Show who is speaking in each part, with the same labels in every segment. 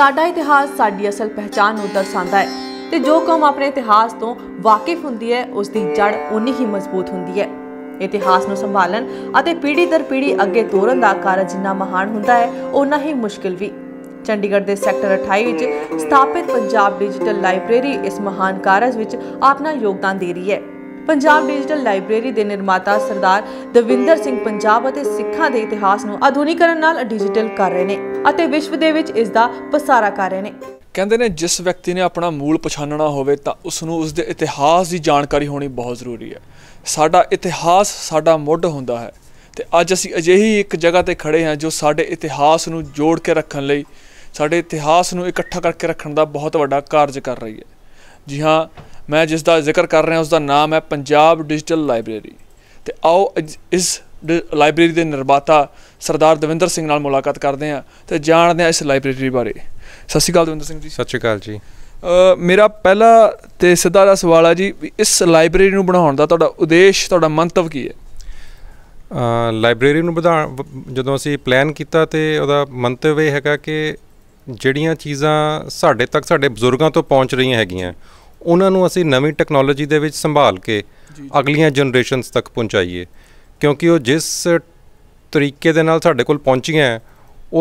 Speaker 1: ਸਾਡਾ ਇਤਿਹਾਸ ਸਾਡੀ ਅਸਲ ਪਹਿਚਾਨ ਨੂੰ ਦਰਸਾਉਂਦਾ ਹੈ ਤੇ ਜੋ ਕੌਮ ਆਪਣੇ ਇਤਿਹਾਸ ਤੋਂ ਵਾਕਿਫ ਹੁੰਦੀ ਹੈ ਉਸ ਦੀ ਜੜ ਉਨੀ ਹੀ ਮਜ਼ਬੂਤ ਹੁੰਦੀ ਹੈ ਇਤਿਹਾਸ ਨੂੰ ਸੰਭਾਲਣ ਅਤੇ ਪੀੜ੍ਹੀ ਦਰ ਪੀੜ੍ਹੀ ਅੱਗੇ ਤੋਰਨ ਦਾ ਕਾਰਜ ਜਿੰਨਾ ਮਹਾਨ ਹੁੰਦਾ ਹੈ ਉਨਾ ਹੀ ਮੁਸ਼ਕਿਲ ਵੀ ਚੰਡੀਗੜ੍ਹ ਦੇ ਸੈਕਟਰ 28 ਵਿੱਚ ਸਥਾਪਿਤ ਪੰਜਾਬ ਡਿਜੀਟਲ ਲਾਇਬ੍ਰੇਰੀ ਇਸ ਮਹਾਨ ਕਾਰਜ ਵਿੱਚ ਆਪਣਾ ਯੋਗਦਾਨ ਦੇ ਰਹੀ ਹੈ ਪੰਜਾਬ ਡਿਜੀਟਲ ਲਾਇਬ੍ਰੇਰੀ ਦੇ ਨਿਰਮਾਤਾ ਸਰਦਾਰ ਦਵਿੰਦਰ ਸਿੰਘ ਪੰਜਾਬ ਅਤੇ ਸਿੱਖਾਂ ਦੇ ਇਤਿਹਾਸ ਨੂੰ ਆਧੁਨਿਕਰਨ ਨਾਲ ਡਿਜੀਟਲ ਕਰ ਰਹੇ ਨੇ ਅਤੇ ਵਿਸ਼ਵ ਦੇ ਵਿੱਚ ਇਸ ਦਾ ਪਸਾਰਾ ਕਰ ਰਹੇ ਨੇ ਕਹਿੰਦੇ ਨੇ ਜਿਸ ਵਿਅਕਤੀ ਨੇ ਆਪਣਾ ਮੂਲ ਪਛਾਣਨਾ ਹੋਵੇ ਤਾਂ ਉਸ ਨੂੰ ਉਸ ਦੇ ਇਤਿਹਾਸ ਦੀ ਜਾਣਕਾਰੀ ਹੋਣੀ ਬਹੁਤ ਜ਼ਰੂਰੀ ਹੈ ਸਾਡਾ ਇਤਿਹਾਸ ਸਾਡਾ ਮੁੱਢ ਹੁੰਦਾ ਹੈ ਤੇ ਅੱਜ ਅਸੀਂ ਅਜਿਹੀ ਇੱਕ ਜਗ੍ਹਾ ਤੇ ਖੜੇ ਹਾਂ ਜੋ ਸਾਡੇ ਇਤਿਹਾਸ ਨੂੰ ਜੋੜ ਕੇ ਰੱਖਣ ਲਈ ਸਾਡੇ ਇਤਿਹਾਸ ਨੂੰ ਇਕੱਠਾ ਕਰਕੇ ਰੱਖਣ ਦਾ ਬਹੁਤ ਵੱਡਾ ਕਾਰਜ ਕਰ ਰਹੀ ਹੈ ਜੀ ਹਾਂ ਮੈਂ ਜਿਸ ਦਾ ਜ਼ਿਕਰ ਕਰ ਰਿਹਾ ਉਸ ਦਾ ਨਾਮ ਹੈ ਪੰਜਾਬ ਡਿਜੀਟਲ ਲਾਇਬ੍ਰੇਰੀ ਤੇ ਆਓ ਇਸ ਲਾਇਬ੍ਰੇਰੀ ਦੇ ਨਿਰਮਾਤਾ ਸਰਦਾਰ ਦਵਿੰਦਰ ਸਿੰਘ ਨਾਲ ਮੁਲਾਕਾਤ ਕਰਦੇ ਹਾਂ ਤੇ ਜਾਣਦੇ ਹਾਂ ਇਸ ਲਾਇਬ੍ਰੇਰੀ ਬਾਰੇ ਸਤਿ ਸ਼੍ਰੀ ਅਕਾਲ ਦਵਿੰਦਰ ਸਿੰਘ ਜੀ ਸਤਿ ਸ਼੍ਰੀ ਅਕਾਲ ਜੀ ਮੇਰਾ ਪਹਿਲਾ ਤੇ ਸਿੱਧਾ ਦਾ ਸਵਾਲ ਹੈ ਜੀ ਇਸ ਲਾਇਬ੍ਰੇਰੀ ਨੂੰ ਬਣਾਉਣ ਦਾ ਤੁਹਾਡਾ ਉਦੇਸ਼ ਤੁਹਾਡਾ ਮੰਤਵ ਕੀ
Speaker 2: ਹੈ ਲਾਇਬ੍ਰੇਰੀ ਨੂੰ ਵਧਾਉਣ ਜਦੋਂ ਅਸੀਂ ਪਲਾਨ ਕੀਤਾ ਤੇ ਉਹਦਾ ਮੰਤਵ ਇਹ ਹੈਗਾ ਕਿ ਜਿਹੜੀਆਂ ਚੀਜ਼ਾਂ ਸਾਡੇ ਤੱਕ ਸਾਡੇ ਬਜ਼ੁਰਗਾਂ ਤੋਂ ਪਹੁੰਚ ਰਹੀਆਂ ਹੈਗੀਆਂ ਉਹਨਾਂ ਨੂੰ ਅਸੀਂ ਨਵੀਂ ਟੈਕਨੋਲੋਜੀ ਦੇ ਵਿੱਚ ਸੰਭਾਲ ਕੇ ਅਗਲੀਆਂ ਜਨਰੇਸ਼ਨਸ ਤੱਕ ਪਹੁੰਚਾਈਏ ਕਿਉਂਕਿ ਉਹ ਜਿਸ ਤਰੀਕੇ ਦੇ ਨਾਲ ਸਾਡੇ ਕੋਲ ਪਹੁੰਚੀਆਂ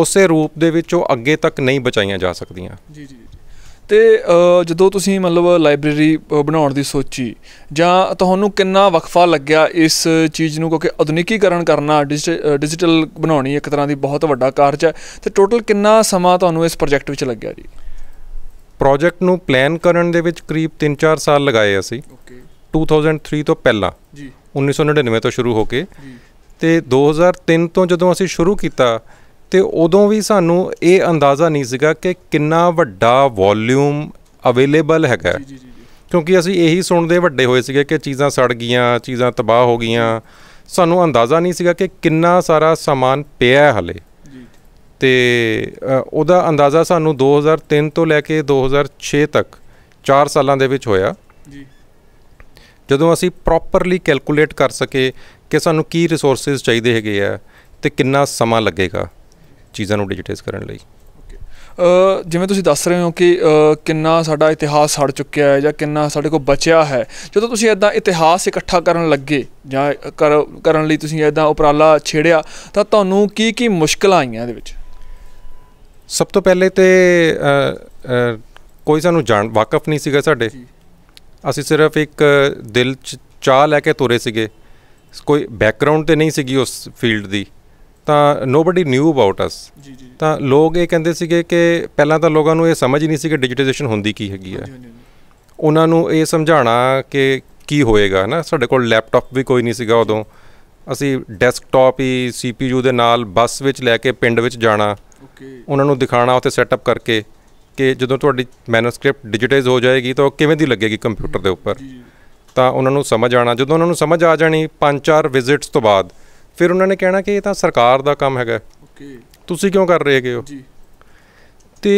Speaker 2: ਉਸੇ ਰੂਪ ਦੇ ਵਿੱਚ ਉਹ ਅੱਗੇ ਤੱਕ ਨਹੀਂ ਬਚਾਈਆਂ ਜਾ ਸਕਦੀਆਂ ਜੀ ਜੀ ਤੇ ਜਦੋਂ ਤੁਸੀਂ ਮਤਲਬ ਲਾਇਬ੍ਰੇਰੀ ਬਣਾਉਣ ਦੀ ਸੋਚੀ ਜਾਂ ਤੁਹਾਨੂੰ
Speaker 1: ਕਿੰਨਾ ਵਕਫਾ ਲੱਗਿਆ ਇਸ ਚੀਜ਼ ਨੂੰ ਕਿਉਂਕਿ ਆਧੁਨਿਕੀਕਰਨ ਕਰਨਾ ਡਿਜੀਟਲ ਬਣਾਉਣੀ ਇੱਕ ਤਰ੍ਹਾਂ ਦੀ ਬਹੁਤ ਵੱਡਾ ਕਾਰਜ ਹੈ ਤੇ ਟੋਟਲ ਕਿੰਨਾ ਸਮਾਂ ਤੁਹਾਨੂੰ ਇਸ ਪ੍ਰੋਜੈਕਟ ਵਿੱਚ ਲੱਗਿਆ ਜੀ
Speaker 2: ਪ੍ਰੋਜੈਕਟ ਨੂੰ ਪਲਾਨ ਕਰਨ ਦੇ ਵਿੱਚ ਕਰੀਬ 3-4 ਸਾਲ ਲਗਾਏ ਅਸੀਂ ਓਕੇ 2003 ਤੋਂ ਪਹਿਲਾਂ ਜੀ 1999 ਤੋਂ ਸ਼ੁਰੂ ਹੋ ਕੇ ਜੀ ਤੇ 2003 ਤੋਂ ਜਦੋਂ ਅਸੀਂ ਸ਼ੁਰੂ ਕੀਤਾ ਤੇ ਉਦੋਂ ਵੀ ਸਾਨੂੰ ਇਹ ਅੰਦਾਜ਼ਾ ਨਹੀਂ ਸੀਗਾ ਕਿ ਕਿੰਨਾ ਵੱਡਾ ਵੋਲਿਊਮ ਅਵੇਲੇਬਲ ਹੈਗਾ ਜੀ ਜੀ ਕਿਉਂਕਿ ਅਸੀਂ ਇਹੀ ਸੁਣਦੇ ਵੱਡੇ ਹੋਏ ਸੀਗੇ ਕਿ ਚੀਜ਼ਾਂ ਸੜ ਗਈਆਂ ਚੀਜ਼ਾਂ ਤਬਾਹ ਹੋ ਗਈਆਂ ਸਾਨੂੰ ਅੰਦਾਜ਼ਾ ਨਹੀਂ ਸੀਗਾ ਕਿ ਕਿੰਨਾ ਸਾਰਾ ਸਮਾਨ ਪਿਆ ਹੈ ਹਲੇ ਤੇ ਉਹਦਾ ਅੰਦਾਜ਼ਾ ਸਾਨੂੰ 2003 ਤੋਂ ਲੈ ਕੇ 2006 ਤੱਕ 4 ਸਾਲਾਂ ਦੇ ਵਿੱਚ ਹੋਇਆ ਜੀ ਜਦੋਂ ਅਸੀਂ ਪ੍ਰੋਪਰਲੀ ਕੈਲਕੂਲੇਟ ਕਰ ਸਕੇ ਕਿ ਸਾਨੂੰ ਕੀ ਰਿਸੋਰਸਸ ਚਾਹੀਦੇ ਹੈਗੇ ਆ ਤੇ ਕਿੰਨਾ ਸਮਾਂ ਲੱਗੇਗਾ ਚੀਜ਼ਾਂ ਨੂੰ ਡਿਜੀਟਾਈਜ਼ ਕਰਨ ਲਈ
Speaker 1: ਜਿਵੇਂ ਤੁਸੀਂ ਦੱਸ ਰਹੇ ਹੋ ਕਿ ਕਿੰਨਾ ਸਾਡਾ ਇਤਿਹਾਸ ਸੜ ਚੁੱਕਿਆ ਹੈ ਜਾਂ ਕਿੰਨਾ ਸਾਡੇ ਕੋਲ ਬਚਿਆ ਹੈ ਜਦੋਂ ਤੁਸੀਂ ਇਦਾਂ ਇਤਿਹਾਸ ਇਕੱਠਾ ਕਰਨ ਲੱਗੇ ਜਾਂ ਕਰਨ ਲਈ ਤੁਸੀਂ ਇਦਾਂ ਉਪਰਾਲਾ ਛੇੜਿਆ ਤਾਂ ਤੁਹਾਨੂੰ ਕੀ
Speaker 2: ਕੀ ਮੁਸ਼ਕਲਾਂ ਆਈਆਂ ਇਹਦੇ ਵਿੱਚ ਸਭ ਤੋਂ ਪਹਿਲੇ ਤੇ ਕੋਈ ਸਾਨੂੰ ਜਾਣ ਵਾਕਫ ਨਹੀਂ ਸੀਗਾ ਸਾਡੇ ਅਸੀਂ ਸਿਰਫ ਇੱਕ ਦਿਲ ਚ ਚਾਹ ਲੈ ਕੇ ਤੁਰੇ ਸੀਗੇ ਕੋਈ ਬੈਕਗ੍ਰਾਉਂਡ ਤੇ ਨਹੀਂ ਸੀਗੀ ਉਸ ਫੀਲਡ ਦੀ ਤਾਂ ਨੋਬਡੀ ਨਿਊ ਅਬਾਊਟ ਅਸ ਜੀ ਜੀ ਤਾਂ ਲੋਕ ਇਹ ਕਹਿੰਦੇ ਸੀਗੇ ਕਿ ਪਹਿਲਾਂ ਤਾਂ ਲੋਕਾਂ ਨੂੰ ਇਹ ਸਮਝ ਹੀ ਨਹੀਂ ਸੀ ਕਿ ਡਿਜੀਟਾਈਜੇਸ਼ਨ ਹੁੰਦੀ ਕੀ ਹੈਗੀ ਆ ਉਹਨਾਂ ਨੂੰ ਇਹ ਸਮਝਾਣਾ ਕਿ ਕੀ ਹੋਏਗਾ ਨਾ ਸਾਡੇ ਕੋਲ ਲੈਪਟਾਪ ਵੀ ਕੋਈ ਨਹੀਂ ਸੀਗਾ ਉਦੋਂ ਅਸੀਂ ਡੈਸਕਟਾਪ ਹੀ ਸੀਪੀਯੂ ਦੇ ਨਾਲ ਬੱਸ ਵਿੱਚ ਲੈ ਕੇ ਪਿੰਡ ਵਿੱਚ ਜਾਣਾ ਓਕੇ ਉਹਨਾਂ ਨੂੰ ਦਿਖਾਣਾ ਉੱਥੇ ਸੈਟਅਪ ਕਰਕੇ ਕਿ ਜਦੋਂ ਤੁਹਾਡੀ ਮੈਨੂਸਕ੍ਰਿਪਟ ਡਿਜੀਟਾਈਜ਼ ਹੋ ਜਾਏਗੀ ਤਾਂ ਉਹ ਕਿਵੇਂ ਦੀ ਲੱਗੇਗੀ ਕੰਪਿਊਟਰ ਦੇ ਉੱਪਰ ਤਾਂ ਉਹਨਾਂ ਨੂੰ ਸਮਝ ਆਣਾ ਜਦੋਂ ਉਹਨਾਂ ਨੂੰ ਸਮਝ ਆ ਜਾਣੀ ਪੰਜ ਚਾਰ ਵਿਜ਼ਿਟਸ ਤੋਂ ਬਾਅਦ ਫਿਰ ਉਹਨਾਂ ਨੇ ਕਹਿਣਾ ਕਿ ਇਹ ਤਾਂ ਸਰਕਾਰ ਦਾ ਕੰਮ ਹੈਗਾ ਓਕੇ ਤੁਸੀਂ ਕਿਉਂ ਕਰ ਰਹੇ ਹੋ ਜੀ ਤੇ